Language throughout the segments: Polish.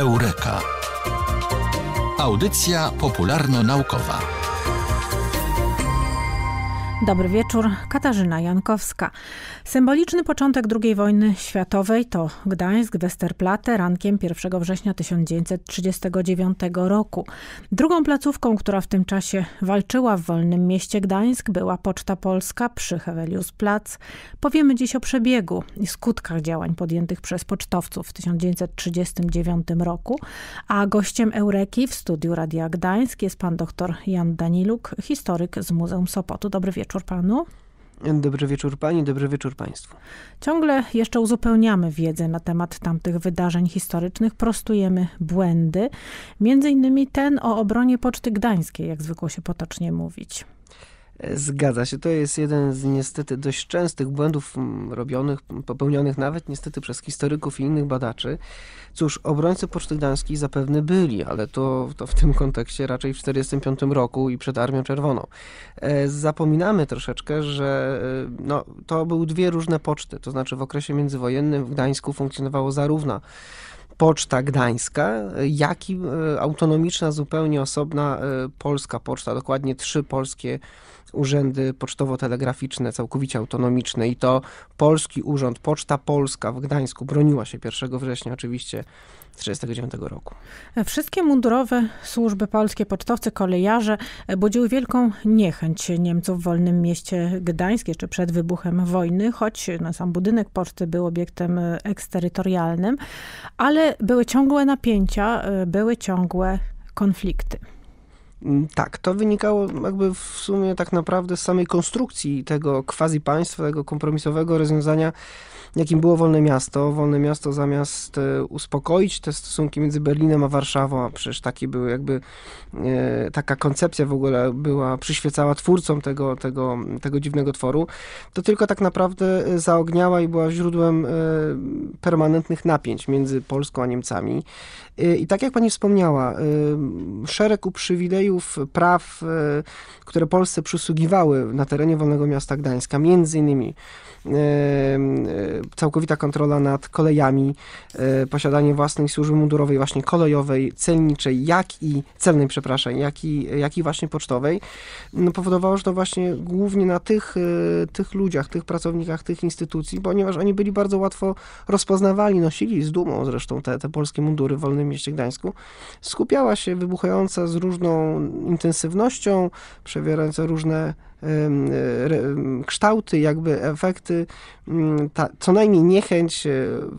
Eureka. Audycja popularno-naukowa. Dobry wieczór, Katarzyna Jankowska. Symboliczny początek II wojny światowej to Gdańsk, Westerplatte rankiem 1 września 1939 roku. Drugą placówką, która w tym czasie walczyła w wolnym mieście Gdańsk była Poczta Polska przy Plac. Powiemy dziś o przebiegu i skutkach działań podjętych przez pocztowców w 1939 roku, a gościem Eureki w studiu Radia Gdańsk jest pan dr Jan Daniluk, historyk z Muzeum Sopotu. Dobry wieczór panu. Dobry wieczór Pani, dobry wieczór Państwu. Ciągle jeszcze uzupełniamy wiedzę na temat tamtych wydarzeń historycznych, prostujemy błędy, między innymi ten o obronie Poczty Gdańskiej, jak zwykło się potocznie mówić. Zgadza się. To jest jeden z niestety dość częstych błędów mm, robionych, popełnionych nawet niestety przez historyków i innych badaczy. Cóż, obrońcy Poczty Gdańskiej zapewne byli, ale to, to w tym kontekście raczej w 1945 roku i przed Armią Czerwoną. E, zapominamy troszeczkę, że e, no, to były dwie różne poczty, to znaczy w okresie międzywojennym w Gdańsku funkcjonowało zarówno Poczta Gdańska, jak i e, autonomiczna, zupełnie osobna e, polska poczta, dokładnie trzy polskie urzędy pocztowo-telegraficzne, całkowicie autonomiczne. I to Polski Urząd Poczta Polska w Gdańsku broniła się 1 września oczywiście 1949 roku. Wszystkie mundurowe służby polskie, pocztowcy, kolejarze budziły wielką niechęć Niemców w Wolnym Mieście Gdańskie czy przed wybuchem wojny, choć no, sam budynek poczty był obiektem eksterytorialnym, ale były ciągłe napięcia, były ciągłe konflikty. Mm, tak, to wynikało jakby w sumie tak naprawdę z samej konstrukcji tego quasi państwa, tego kompromisowego rozwiązania jakim było Wolne Miasto. Wolne Miasto zamiast e, uspokoić te stosunki między Berlinem a Warszawą, a przecież taki był jakby, e, taka koncepcja w ogóle była, przyświecała twórcom tego, tego, tego dziwnego tworu, to tylko tak naprawdę e, zaogniała i była źródłem permanentnych napięć między Polską a Niemcami. I tak jak pani wspomniała, szereg uprzywilejów, praw, które Polsce przysługiwały na terenie Wolnego Miasta Gdańska, między innymi całkowita kontrola nad kolejami, e, posiadanie własnej służby mundurowej, właśnie kolejowej, celniczej, jak i celnej, przepraszam, jak i, jak i właśnie pocztowej, no, powodowało, że to właśnie głównie na tych, e, tych ludziach, tych pracownikach tych instytucji, ponieważ oni byli bardzo łatwo rozpoznawali, nosili z dumą zresztą te, te polskie mundury w Wolnym Mieście Gdańsku, skupiała się wybuchająca z różną intensywnością, przewierająca różne kształty, jakby efekty, mm, ta, co najmniej niechęć, e,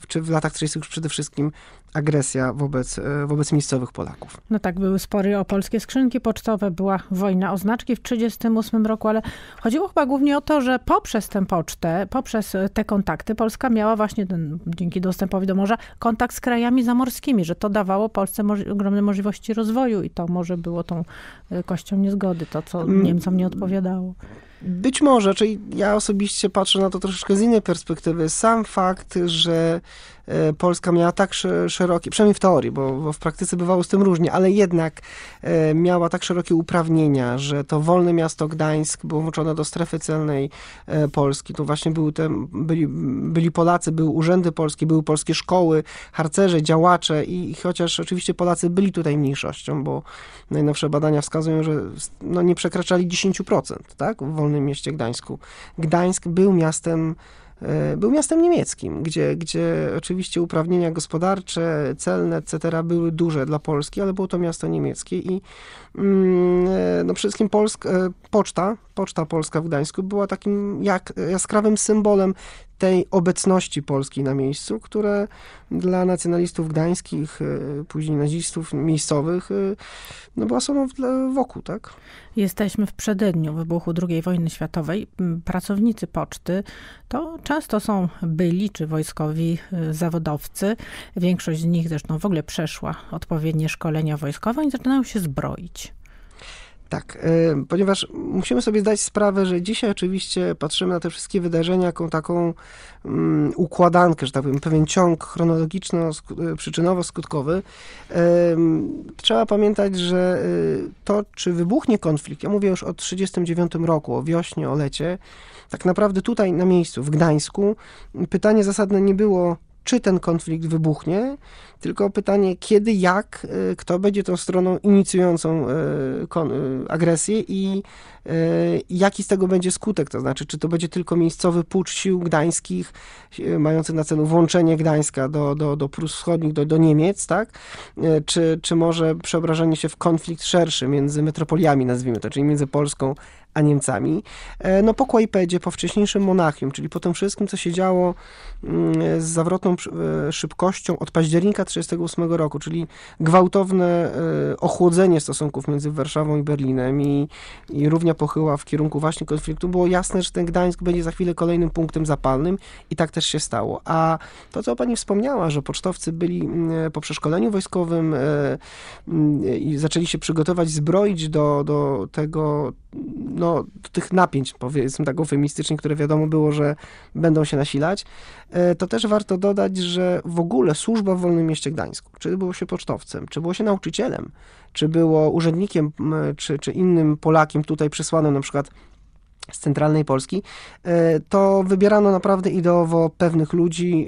czy w latach 30. już przede wszystkim agresja wobec, e, wobec miejscowych Polaków. No tak, były spory o polskie skrzynki pocztowe, była wojna o znaczki w 1938 roku, ale chodziło chyba głównie o to, że poprzez tę pocztę, poprzez e, te kontakty Polska miała właśnie ten, dzięki dostępowi do morza kontakt z krajami zamorskimi, że to dawało Polsce moż ogromne możliwości rozwoju i to może było tą e, kością niezgody, to co mm. Niemcom nie odpowiadało. Być może, czyli ja osobiście patrzę na to troszeczkę z innej perspektywy. Sam fakt, że E, Polska miała tak szerokie, przynajmniej w teorii, bo, bo w praktyce bywało z tym różnie, ale jednak e, miała tak szerokie uprawnienia, że to wolne miasto Gdańsk było włączone do strefy celnej e, Polski. To właśnie były te, byli, byli Polacy, były urzędy polskie, były polskie szkoły, harcerze, działacze i, i chociaż oczywiście Polacy byli tutaj mniejszością, bo najnowsze badania wskazują, że no, nie przekraczali 10%, tak, w wolnym mieście Gdańsku. Gdańsk był miastem E, był miastem niemieckim, gdzie, gdzie oczywiście uprawnienia gospodarcze, celne, etc. były duże dla Polski, ale było to miasto niemieckie i mm, e, no przede wszystkim Polsk, e, poczta, poczta polska w Gdańsku była takim jak, jaskrawym symbolem tej obecności Polski na miejscu, które dla nacjonalistów gdańskich, y, później nazistów miejscowych, y, no była solą wokół, tak? Jesteśmy w przededniu wybuchu II wojny światowej. Pracownicy poczty to często są byli czy wojskowi y, zawodowcy. Większość z nich zresztą w ogóle przeszła odpowiednie szkolenia wojskowe i zaczynają się zbroić. Tak, e, ponieważ musimy sobie zdać sprawę, że dzisiaj oczywiście patrzymy na te wszystkie wydarzenia jaką taką mm, układankę, że tak powiem, pewien ciąg chronologiczno-przyczynowo-skutkowy. Trzeba pamiętać, że e, to, czy wybuchnie konflikt, ja mówię już o 1939 roku, o wiośnie, o lecie, tak naprawdę tutaj na miejscu, w Gdańsku, pytanie zasadne nie było czy ten konflikt wybuchnie, tylko pytanie, kiedy, jak, e, kto będzie tą stroną inicjującą e, e, agresję i jaki z tego będzie skutek, to znaczy, czy to będzie tylko miejscowy pucz sił gdańskich, mający na celu włączenie Gdańska do, do, do Prus Wschodnich, do, do Niemiec, tak? Czy, czy może przeobrażenie się w konflikt szerszy między metropoliami, nazwijmy to, czyli między Polską a Niemcami. E, no po Kłajpedzie, po wcześniejszym Monachium, czyli po tym wszystkim, co się działo mm, e, z zawrotną e, szybkością od października 1938 roku, czyli gwałtowne ochłodzenie stosunków między Warszawą i Berlinem i, i równia pochyła w kierunku właśnie konfliktu, było jasne, że ten Gdańsk będzie za chwilę kolejnym punktem zapalnym i tak też się stało. A to, co pani wspomniała, że pocztowcy byli mm, po przeszkoleniu wojskowym mm, i zaczęli się przygotować, zbroić do, do tego no, no, tych napięć, powiedzmy tak eufemistycznie, które wiadomo było, że będą się nasilać, e, to też warto dodać, że w ogóle służba w Wolnym Mieście Gdańsku, czy było się pocztowcem, czy było się nauczycielem, czy było urzędnikiem, czy, czy innym Polakiem tutaj przysłanym na przykład z centralnej Polski, e, to wybierano naprawdę ideowo pewnych ludzi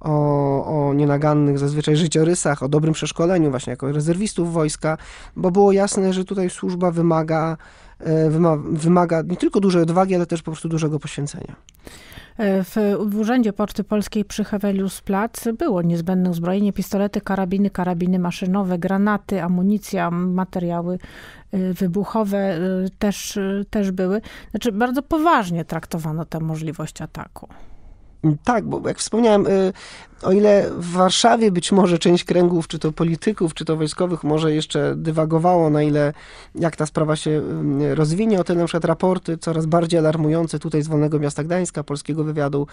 o, o nienagannych zazwyczaj życiorysach, o dobrym przeszkoleniu właśnie jako rezerwistów wojska, bo było jasne, że tutaj służba wymaga E, wymaga nie tylko dużej odwagi, ale też po prostu dużego poświęcenia. E, w, w Urzędzie Poczty Polskiej przy Plac było niezbędne uzbrojenie, pistolety, karabiny, karabiny maszynowe, granaty, amunicja, materiały e, wybuchowe też, też były. Znaczy bardzo poważnie traktowano tę możliwość ataku. Tak, bo jak wspomniałem, o ile w Warszawie być może część kręgów, czy to polityków, czy to wojskowych, może jeszcze dywagowało, na ile jak ta sprawa się mm, rozwinie, o tyle na przykład raporty coraz bardziej alarmujące tutaj z Wolnego Miasta Gdańska, polskiego wywiadu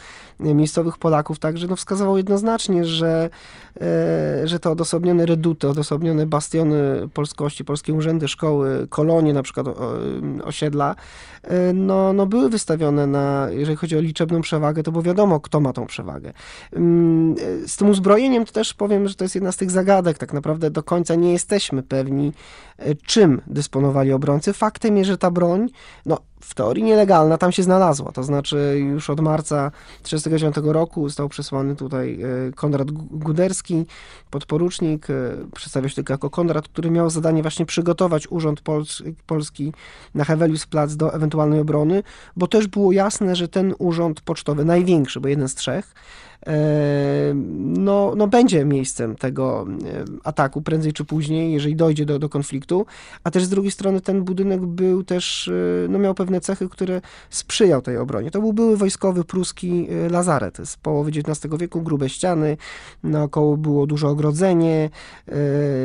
y, miejscowych Polaków, także no wskazywał jednoznacznie, że, e, że te odosobnione reduty, odosobnione bastiony polskości, polskie urzędy, szkoły, kolonie na przykład osiedla, e, no, no były wystawione na, jeżeli chodzi o liczebną przewagę, to bo wiadomo, kto ma tą przewagę mm, E, z tym uzbrojeniem to też powiem, że to jest jedna z tych zagadek. Tak naprawdę do końca nie jesteśmy pewni, e, czym dysponowali obrońcy. Faktem jest, że ta broń, no w teorii nielegalna, tam się znalazła. To znaczy już od marca 1939 roku został przesłany tutaj e, Konrad Guderski, podporucznik, przedstawia się tylko jako Konrad, który miał zadanie właśnie przygotować urząd polski na hevelius Plac do ewentualnej obrony, bo też było jasne, że ten urząd pocztowy, największy, bo jeden z trzech, no, no będzie miejscem tego ataku prędzej czy później, jeżeli dojdzie do, do konfliktu. A też z drugiej strony ten budynek był też, e, no miał pewne cechy, które sprzyjał tej obronie. To był były wojskowy pruski e, lazaret z połowy XIX wieku, grube ściany, naokoło było dużo ogrodzenie, e,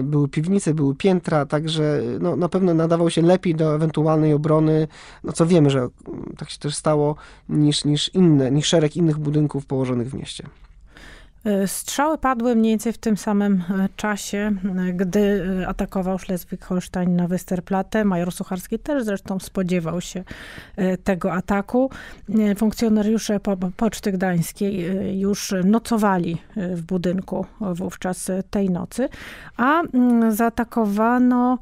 były piwnice, były piętra, także no, na pewno nadawał się lepiej do ewentualnej obrony, no co wiemy, że mm, tak się też stało, niż, niż inne, niż szereg innych budynków położonych w mieście. E, strzały padły mniej więcej w tym samym e, czasie, e, gdy atakował Szlezwik-Holstein na Westerplatte. Major Sucharski też zresztą spodziewał się tego ataku. Funkcjonariusze Poczty Gdańskiej już nocowali w budynku wówczas tej nocy, a mm, zaatakowano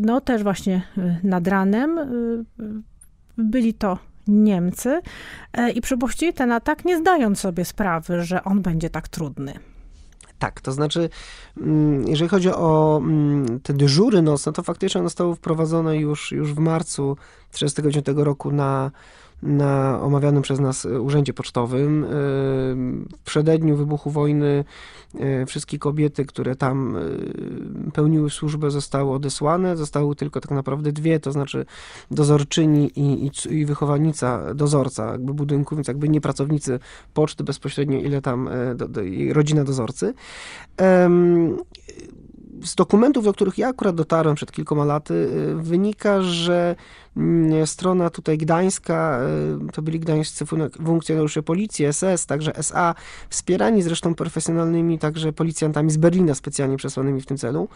no też właśnie nad ranem. Byli to Niemcy e, i przypuścili ten atak, nie zdając sobie sprawy, że on będzie tak trudny. Tak, to znaczy, mm, jeżeli chodzi o mm, te dyżury nocne, to faktycznie one zostały wprowadzone już, już w marcu 1939 roku na na omawianym przez nas y, urzędzie pocztowym. Y, w przededniu wybuchu wojny y, wszystkie kobiety, które tam pełniły służbę, zostały odesłane. Zostały tylko tak naprawdę dwie, to znaczy dozorczyni i, i, i wychowanica dozorca jakby budynku, więc jakby nie pracownicy poczty bezpośrednio, ile tam do, do, rodzina dozorcy. Um, z dokumentów, do których ja akurat dotarłem przed kilkoma laty, wynika, że Mm, strona tutaj gdańska, y, to byli gdańscy funkcjonariusze policji, SS, także SA, wspierani zresztą profesjonalnymi także policjantami z Berlina specjalnie przesłanymi w tym celu.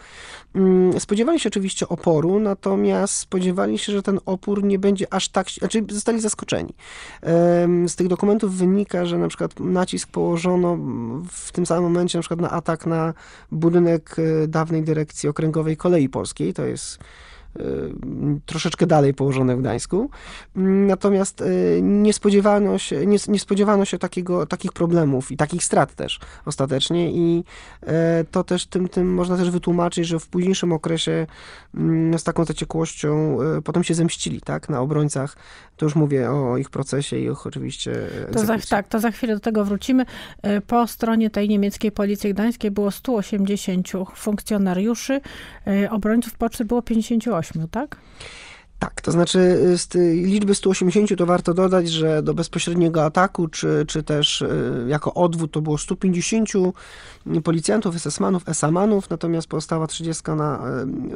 Mm, spodziewali się oczywiście oporu, natomiast spodziewali się, że ten opór nie będzie aż tak, znaczy zostali zaskoczeni. Z tych dokumentów wynika, że na przykład nacisk położono w tym samym momencie na przykład na atak na budynek y, dawnej dyrekcji okręgowej kolei polskiej, to jest Y, troszeczkę dalej położone w Gdańsku. Mm, natomiast y, nie spodziewano się, nie, nie spodziewano się takiego, takich problemów i takich strat też ostatecznie i y, to też tym, tym można też wytłumaczyć, że w późniejszym okresie mm, z taką zaciekłością potem się zemścili, tak, na obrońcach. To już mówię o ich procesie i ich oczywiście to za, Tak, to za chwilę do tego wrócimy. Po stronie tej niemieckiej policji gdańskiej było 180 funkcjonariuszy, obrońców poczty było 58. Josmil, tak? Tak, to znaczy y, z liczby 180 to warto dodać, że do bezpośredniego ataku, czy, czy też y, jako odwód to było 150 mm, policjantów, SS-manów, SA-manów, natomiast pozostała 30 na,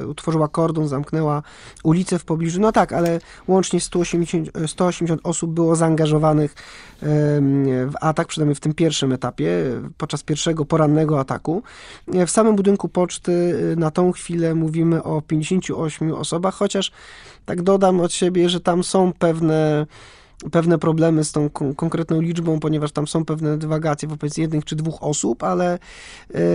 y, utworzyła kordon, zamknęła ulicę w pobliżu. No tak, ale łącznie 180, 180 osób było zaangażowanych w atak, przynajmniej w tym pierwszym etapie, podczas pierwszego porannego ataku. W samym budynku poczty na tą chwilę mówimy o 58 osobach, chociaż tak tak dodam od siebie, że tam są pewne pewne problemy z tą konkretną liczbą, ponieważ tam są pewne dywagacje wobec jednych czy dwóch osób, ale y,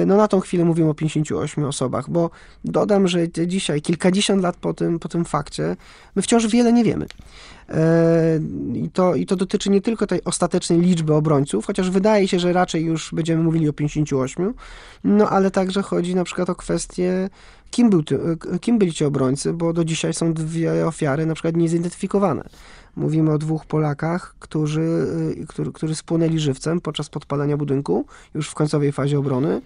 no na tą chwilę mówimy o 58 osobach, bo dodam, że dzisiaj, kilkadziesiąt lat po tym, po tym fakcie, my wciąż wiele nie wiemy. Y, I to, I to dotyczy nie tylko tej ostatecznej liczby obrońców, chociaż wydaje się, że raczej już będziemy mówili o 58, no ale także chodzi na przykład o kwestię, kim, był ty, kim byli ci obrońcy, bo do dzisiaj są dwie ofiary na przykład niezidentyfikowane. Mówimy o dwóch Polakach, którzy, y, który, którzy spłonęli żywcem podczas podpalania budynku, już w końcowej fazie obrony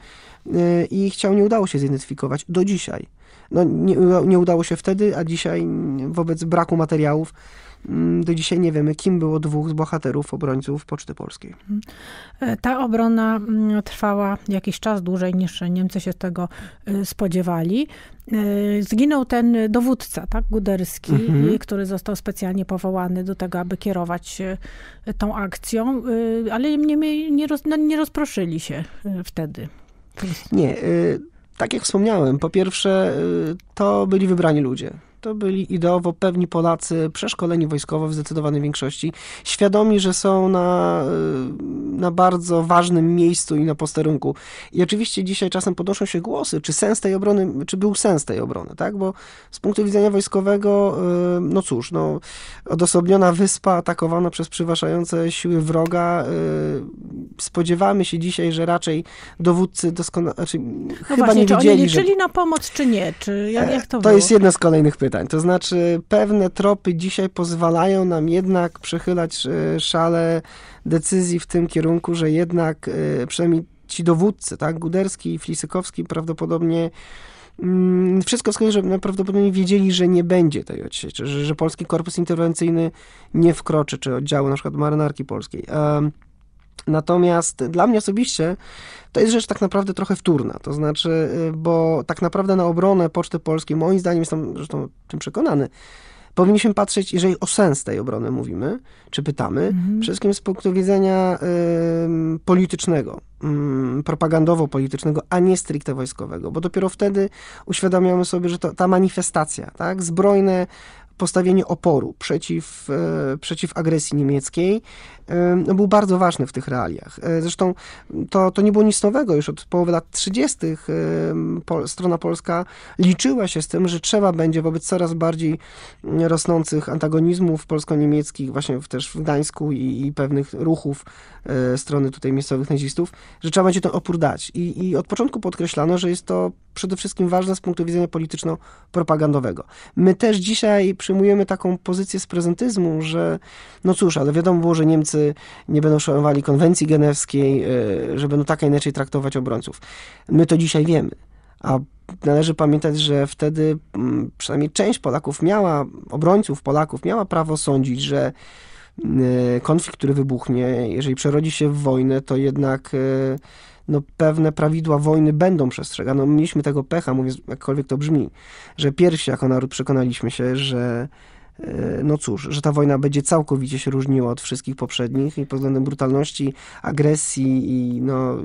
y, i ich ciał nie udało się zidentyfikować do dzisiaj no, nie, nie udało się wtedy, a dzisiaj wobec braku materiałów mm, do dzisiaj nie wiemy, kim było dwóch z bohaterów obrońców Poczty Polskiej. Mhm. E, ta obrona mm, trwała jakiś czas dłużej niż Niemcy się tego e, spodziewali. E, zginął ten dowódca, tak, Guderski, mhm. który został specjalnie powołany do tego, aby kierować tą akcją, ale nie, nie, roz, no nie rozproszyli się wtedy. Nie, tak jak wspomniałem, po pierwsze, y, to byli wybrani ludzie. To byli ideowo pewni Polacy, przeszkoleni wojskowo w zdecydowanej większości, świadomi, że są na, y, na bardzo ważnym miejscu i na posterunku. I oczywiście dzisiaj czasem podnoszą się głosy, czy sens tej obrony, czy był sens tej obrony, tak? Bo z punktu widzenia wojskowego, y, no cóż, no, odosobniona wyspa atakowana przez przeważające siły wroga, y, spodziewamy się dzisiaj, że raczej dowódcy doskonale, znaczy, no chyba właśnie, nie czy widzieli, oni liczyli że... na pomoc, czy nie? Czy jak, jak to, to było? jest jedna z kolejnych pytań pytań. To znaczy, pewne tropy dzisiaj pozwalają nam jednak przechylać e, szale decyzji w tym kierunku, że jednak e, przynajmniej ci dowódcy, tak, Guderski i Flisykowski prawdopodobnie mm, wszystko wskazuje, że no, prawdopodobnie wiedzieli, że nie będzie tej odsieczki, że, że polski korpus interwencyjny nie wkroczy, czy oddziały na przykład marynarki polskiej. Um, Natomiast dla mnie osobiście to jest rzecz tak naprawdę trochę wtórna, to znaczy, y, bo tak naprawdę na obronę Poczty Polskiej, moim zdaniem, jestem zresztą tym przekonany, powinniśmy patrzeć, jeżeli o sens tej obrony mówimy, czy pytamy, mhm. wszystkim z punktu widzenia y, politycznego, y, propagandowo-politycznego, a nie stricte wojskowego, bo dopiero wtedy uświadamiamy sobie, że to, ta manifestacja, tak, zbrojne postawienie oporu przeciw, e, przeciw agresji niemieckiej e, no, był bardzo ważny w tych realiach. E, zresztą to, to nie było nic nowego. Już od połowy lat 30. Pol, strona polska liczyła się z tym, że trzeba będzie wobec coraz bardziej mm, rosnących antagonizmów polsko-niemieckich, właśnie też w Gdańsku i, i pewnych ruchów strony tutaj miejscowych nazistów, że trzeba będzie ten opór dać. I, I od początku podkreślano, że jest to przede wszystkim ważna z punktu widzenia polityczno-propagandowego. My też dzisiaj przyjmujemy taką pozycję z prezentyzmu, że no cóż, ale wiadomo było, że Niemcy nie będą szanowali konwencji genewskiej, e, że będą tak inaczej traktować obrońców. My to dzisiaj wiemy, a należy pamiętać, że wtedy mm, przynajmniej część Polaków miała, obrońców Polaków miała prawo sądzić, że e, konflikt, który wybuchnie, jeżeli przerodzi się w wojnę, to jednak e, no, pewne prawidła wojny będą przestrzegane. No, mieliśmy tego pecha, mówię jakkolwiek to brzmi, że pierwsi jako naród przekonaliśmy się, że E, no cóż, że ta wojna będzie całkowicie się różniła od wszystkich poprzednich i pod względem brutalności, agresji i, no,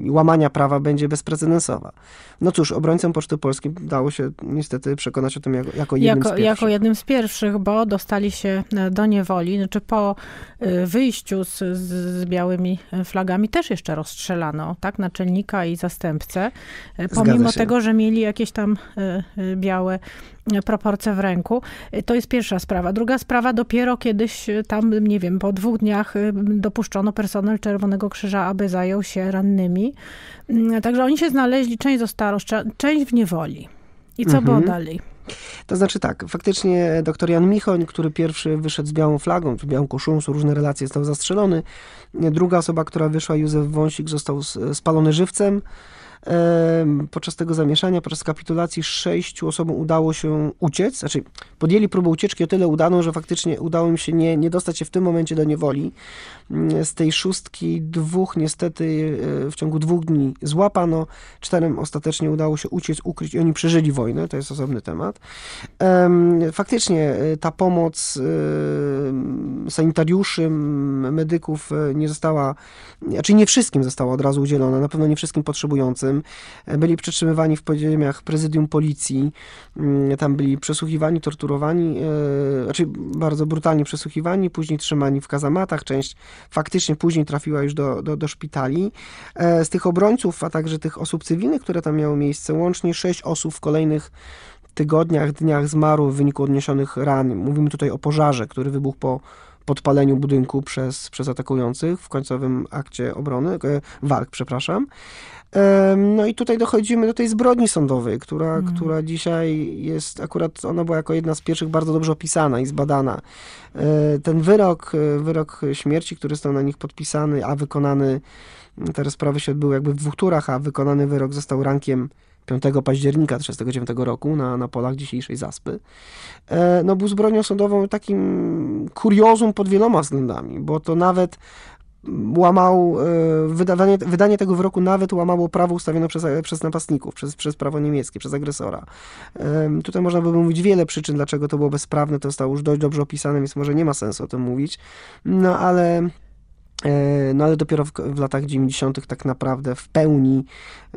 i łamania prawa będzie bezprecedensowa. No cóż, obrońcom Poczty Polskiej dało się niestety przekonać o tym jako, jako jednym jako, z pierwszych. Jako jednym z pierwszych, bo dostali się e, do niewoli, znaczy po e, wyjściu z, z białymi flagami też jeszcze rozstrzelano, tak, naczelnika i zastępcę, pomimo tego, że mieli jakieś tam białe proporcje w ręku. Y, to jest pierwsza sprawa. Druga sprawa, dopiero kiedyś y, tam, nie wiem, po dwóch dniach y, dopuszczono personel Czerwonego Krzyża, aby zajął się rannymi. Mm, także oni się znaleźli, część została, część w niewoli. I co mhm. było dalej? To znaczy tak, faktycznie doktor Jan Michoń, który pierwszy wyszedł z białą flagą, w białą koszulą, są różne relacje, został zastrzelony. Druga osoba, która wyszła, Józef Wąsik, został spalony żywcem podczas tego zamieszania, podczas kapitulacji sześciu osobom udało się uciec, znaczy podjęli próbę ucieczki o tyle udaną, że faktycznie udało im się nie, nie dostać się w tym momencie do niewoli. Mm, z tej szóstki dwóch niestety e, w ciągu dwóch dni złapano, czterem ostatecznie udało się uciec, ukryć i oni przeżyli wojnę, to jest osobny temat. Faktycznie e, ta pomoc e, sanitariuszy, medyków nie została, znaczy nie wszystkim została od razu udzielona, na pewno nie wszystkim potrzebującym, byli przetrzymywani w podziemiach prezydium policji, mm, tam byli przesłuchiwani, torturowani, e, znaczy bardzo brutalnie przesłuchiwani, później trzymani w kazamatach, część faktycznie później trafiła już do, do, do szpitali. E, z tych obrońców, a także tych osób cywilnych, które tam miały miejsce, łącznie sześć osób w kolejnych tygodniach, dniach zmarło w wyniku odniesionych ran. Mówimy tutaj o pożarze, który wybuchł po podpaleniu budynku przez, przez atakujących w końcowym akcie obrony, e, walk, przepraszam. No i tutaj dochodzimy do tej zbrodni sądowej, która, mhm. która dzisiaj jest, akurat ona była jako jedna z pierwszych bardzo dobrze opisana i zbadana. E, ten wyrok, e, wyrok śmierci, który został na nich podpisany, a wykonany, te rozprawy się odbyły jakby w dwóch turach, a wykonany wyrok został rankiem 5 października 1939 roku na, na polach dzisiejszej Zaspy. No był zbrodnią sądową takim kuriozum pod wieloma względami, bo to nawet łamał, e, wydanie, wydanie tego wyroku nawet łamało prawo ustawione przez, przez napastników, przez, przez prawo niemieckie, przez agresora. Tutaj można by mówić wiele przyczyn, dlaczego to było bezprawne, to zostało już dość dobrze opisane, więc może nie ma sensu o tym mówić, no ale E, no ale dopiero w, w, latach 90. tak naprawdę w pełni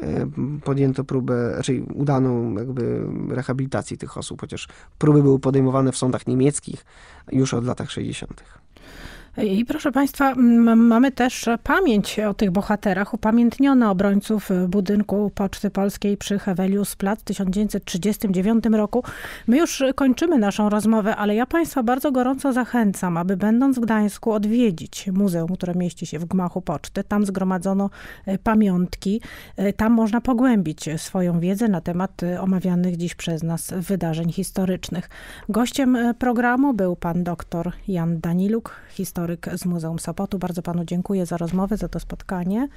e, podjęto próbę, raczej udaną jakby rehabilitacji tych osób, chociaż próby były podejmowane w sądach niemieckich już od latach 60. I proszę Państwa, mamy też pamięć o tych bohaterach. Upamiętniono obrońców budynku Poczty Polskiej przy Hewelius Plac w 1939 roku. My już kończymy naszą rozmowę, ale ja Państwa bardzo gorąco zachęcam, aby będąc w Gdańsku odwiedzić muzeum, które mieści się w gmachu poczty. Tam zgromadzono e, pamiątki. E, tam można pogłębić swoją wiedzę na temat e, omawianych dziś przez nas wydarzeń historycznych. Gościem programu był pan doktor Jan Daniluk, historyk historyk z Muzeum Sopotu. Bardzo panu dziękuję za rozmowę, za to spotkanie.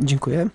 Dziękuję.